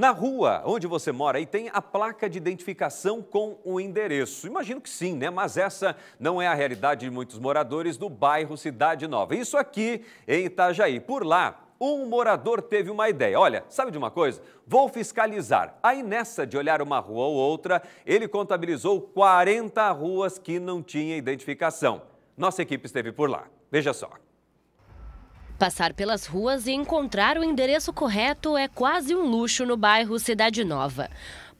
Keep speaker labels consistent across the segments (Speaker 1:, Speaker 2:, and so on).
Speaker 1: Na rua onde você mora aí tem a placa de identificação com o endereço. Imagino que sim, né? Mas essa não é a realidade de muitos moradores do bairro Cidade Nova. Isso aqui em Itajaí. Por lá, um morador teve uma ideia. Olha, sabe de uma coisa? Vou fiscalizar. Aí nessa de olhar uma rua ou outra, ele contabilizou 40 ruas que não tinha identificação. Nossa equipe esteve por lá. Veja só.
Speaker 2: Passar pelas ruas e encontrar o endereço correto é quase um luxo no bairro Cidade Nova.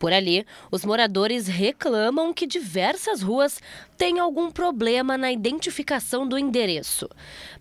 Speaker 2: Por ali, os moradores reclamam que diversas ruas têm algum problema na identificação do endereço.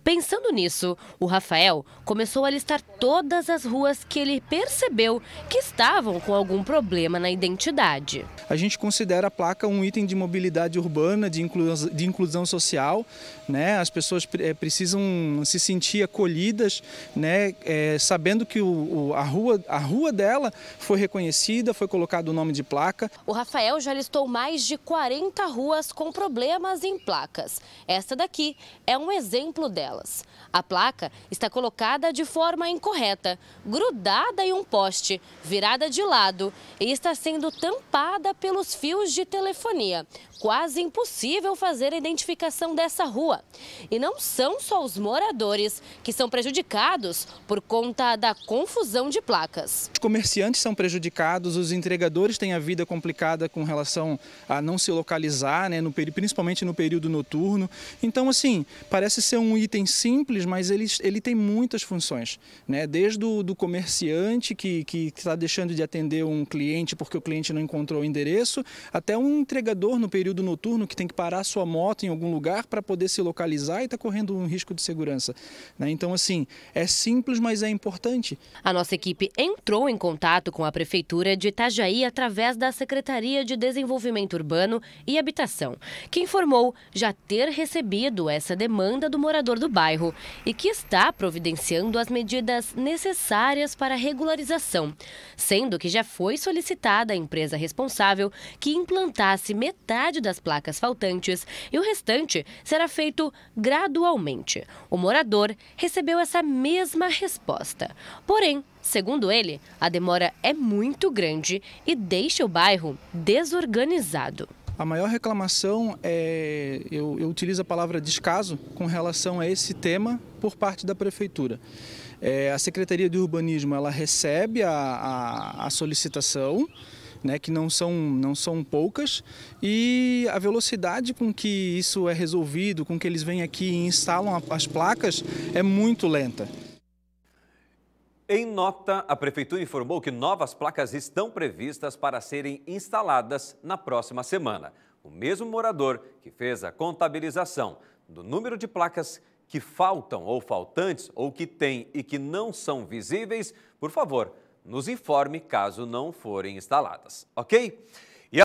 Speaker 2: Pensando nisso, o Rafael começou a listar todas as ruas que ele percebeu que estavam com algum problema na identidade.
Speaker 3: A gente considera a placa um item de mobilidade urbana, de inclusão, de inclusão social. Né? As pessoas eh, precisam se sentir acolhidas, né? É, sabendo que o, a, rua, a rua dela foi reconhecida, foi colocada do nome de placa.
Speaker 2: O Rafael já listou mais de 40 ruas com problemas em placas. Esta daqui é um exemplo delas. A placa está colocada de forma incorreta, grudada em um poste, virada de lado e está sendo tampada pelos fios de telefonia. Quase impossível fazer a identificação dessa rua. E não são só os moradores que são prejudicados por conta da confusão de placas. Os comerciantes
Speaker 3: são prejudicados, os entregadores trabalhadores têm a vida complicada com relação a não se localizar, né, no, principalmente no período noturno. Então, assim, parece ser um item simples, mas ele, ele tem muitas funções. Né? Desde o do comerciante que está deixando de atender um cliente porque o cliente não encontrou o endereço, até um entregador no período noturno que tem que parar sua moto em algum lugar para poder se localizar e está correndo um risco de segurança.
Speaker 2: Né? Então, assim, é simples, mas é importante. A nossa equipe entrou em contato com a Prefeitura de Itajaí através da Secretaria de Desenvolvimento Urbano e Habitação, que informou já ter recebido essa demanda do morador do bairro e que está providenciando as medidas necessárias para a regularização, sendo que já foi solicitada à empresa responsável que implantasse metade das placas faltantes e o restante será feito gradualmente. O morador recebeu essa mesma resposta. Porém, Segundo ele, a demora é muito grande e deixa o bairro desorganizado. A maior
Speaker 3: reclamação é, eu, eu utilizo a palavra descaso com relação a esse tema por parte da prefeitura. É, a Secretaria de Urbanismo ela recebe a, a, a solicitação, né, que não são, não são poucas, e a velocidade com que isso é resolvido, com que eles vêm aqui e instalam as placas, é muito lenta.
Speaker 1: Em nota, a Prefeitura informou que novas placas estão previstas para serem instaladas na próxima semana. O mesmo morador que fez a contabilização do número de placas que faltam ou faltantes, ou que tem e que não são visíveis, por favor, nos informe caso não forem instaladas, ok?